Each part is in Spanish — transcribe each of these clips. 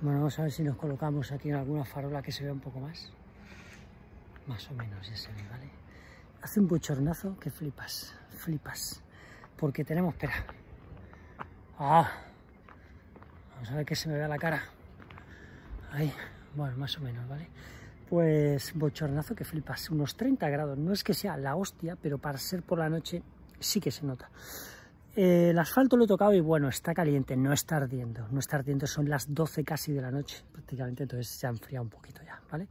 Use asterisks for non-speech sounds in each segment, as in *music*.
Bueno, vamos a ver si nos colocamos aquí en alguna farola que se vea un poco más. Más o menos ya se ve, ¿vale? Hace un bochornazo que flipas, flipas. Porque tenemos, espera. ¡Ah! Vamos a ver que se me vea la cara. Ahí, bueno, más o menos, ¿vale? Pues bochornazo que flipas, unos 30 grados. No es que sea la hostia, pero para ser por la noche sí que se nota. Eh, el asfalto lo he tocado y bueno, está caliente, no está ardiendo. No está ardiendo, son las 12 casi de la noche prácticamente, entonces se ha enfriado un poquito ya, ¿vale?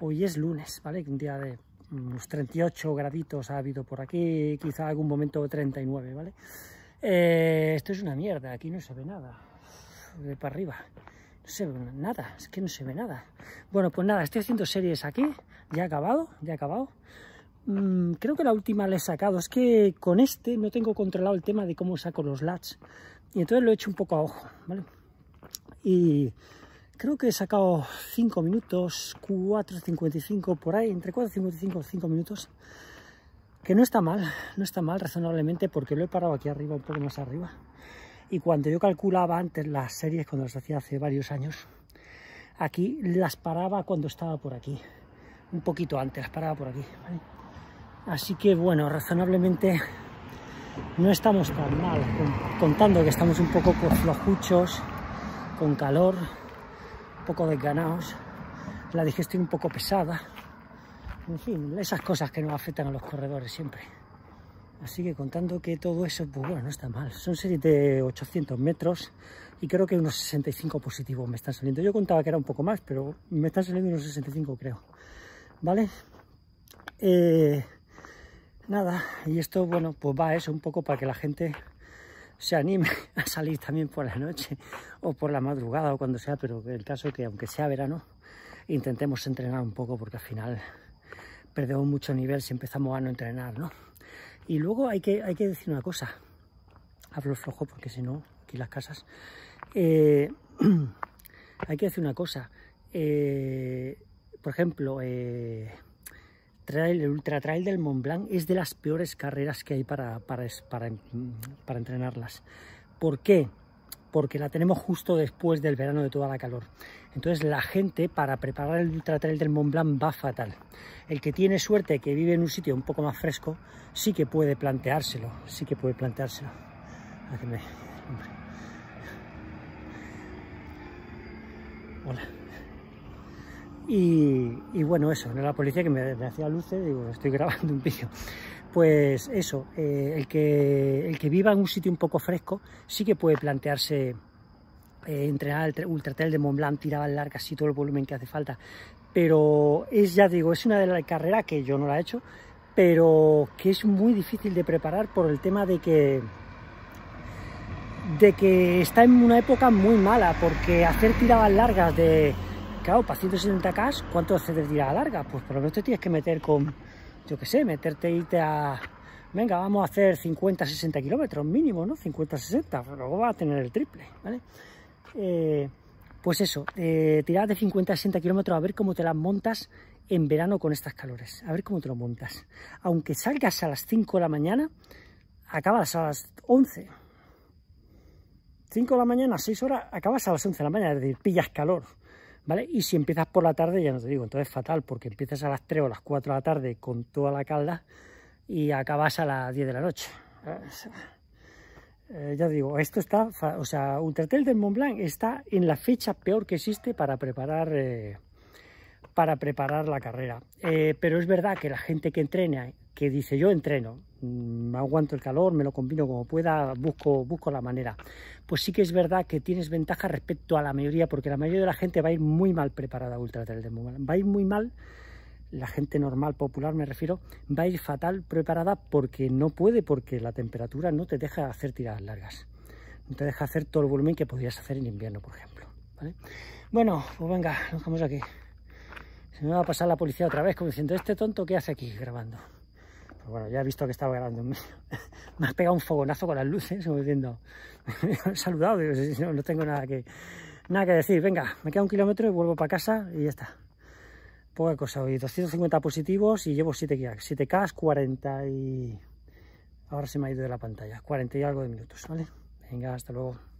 Hoy es lunes, ¿vale? Un día de mm, unos 38 graditos ha habido por aquí, quizá algún momento 39, ¿vale? Eh, esto es una mierda, aquí no se ve nada. De para arriba. No se ve nada, es que no se ve nada. Bueno, pues nada, estoy haciendo series aquí, ya he acabado, ya he acabado. Mm, creo que la última la he sacado. Es que con este no tengo controlado el tema de cómo saco los lats. Y entonces lo he hecho un poco a ojo, Y creo que he sacado 5 minutos, 4.55 por ahí, entre 4.55 y 5 minutos. Que no está mal, no está mal razonablemente porque lo he parado aquí arriba, un poco más arriba. Y cuando yo calculaba antes las series, cuando las hacía hace varios años, aquí las paraba cuando estaba por aquí. Un poquito antes, las paraba por aquí, Así que bueno, razonablemente no estamos tan mal, contando que estamos un poco flojuchos, con calor, un poco desganados, la digestión un poco pesada, en fin, esas cosas que nos afectan a los corredores siempre. Así que contando que todo eso, pues bueno, no está mal. Son series de 800 metros y creo que unos 65 positivos me están saliendo. Yo contaba que era un poco más, pero me están saliendo unos 65 creo. ¿Vale? Eh, nada, y esto, bueno, pues va a eso un poco para que la gente se anime *laughs* a salir también por la noche o por la madrugada o cuando sea, pero el caso es que aunque sea verano, intentemos entrenar un poco porque al final perdemos mucho nivel si empezamos a no entrenar, ¿no? Y luego hay que, decir una cosa, hablo flojo porque si no, aquí las casas, eh, *clears throat* hay que decir una cosa, eh, por ejemplo, eh, el ultra trail del Mont Blanc es de las peores carreras que hay para, para, em, para, entrenarlas. ¿Por qué? porque la tenemos justo después del verano de toda la calor. Entonces la gente para preparar el ultra trail del Mont Blanc va fatal. El que tiene suerte que vive en un sitio un poco más fresco sí que puede planteárselo, sí que puede planteárselo. Hola. Y, bueno, eso, no la policía que me, hacía luces, digo, estoy *laughs* grabando un vídeo. Pues eso, eh, el, que, viva en un sitio un poco fresco sí que puede plantearse eh, entrenar el ultratel de Mont Blanc, tirar largas y todo el volumen que hace falta. Pero es, ya digo, es una de las carreras que yo no la he hecho, pero que es muy difícil de preparar por el tema de que de que está en una época muy mala, porque hacer tiradas largas de Claro, para 170K, ¿cuánto se te tira la larga? Pues por lo menos te tienes que meter con, yo que sé, meterte y irte a... Venga, vamos a hacer 50, 60 kilómetros mínimo, ¿no? 50, 60, pero luego vas a tener el triple, ¿vale? Eh, pues eso, eh, de 50 60 kilómetros a ver cómo te las montas en verano con estas calores, a ver cómo te lo montas. Aunque salgas a las 5 de la mañana, acabas a las 11. 5 de la mañana, 6 horas, acabas a las 11 de la mañana, es decir, pillas calor. Y si empiezas por la tarde, ya no te digo, entonces es fatal, porque empiezas a las 3 o las 4 de la tarde con toda la calda y acabas a las 10 de la noche. ¿eh? Eh, ya digo, esto está, o sea, Ultratel del Mont Blanc está en la fecha peor que existe para preparar, eh, para preparar la carrera. pero es verdad que la gente que entrena que dice yo entreno, me mm, aguanto el calor, me lo combino como pueda, busco, busco la manera. Pues sí que es verdad que tienes ventaja respecto a la mayoría, porque la mayoría de la gente va a ir muy mal preparada a Ultra Va a ir muy mal, la gente normal, popular me refiero, va a ir fatal preparada porque no puede, porque la temperatura no te deja hacer tiradas largas. No te deja hacer todo el volumen que podrías hacer en invierno, por ejemplo. Bueno, pues venga, nos vamos aquí. Se me va a pasar la policía otra vez, como diciendo, este tonto, ¿qué hace aquí grabando? bueno, ya he visto que estaba grabando. *laughs* me has pegado un fogonazo con las luces, diciendo, *laughs* me he saludado, no tengo nada que, nada que decir. Venga, me queda un kilómetro y vuelvo para casa y ya está. Poca cosa hoy, 250 positivos y llevo 7K, 7K 40 y... Ahora se me ha ido de la pantalla, 40 y algo de minutos, ¿vale? Venga, hasta luego.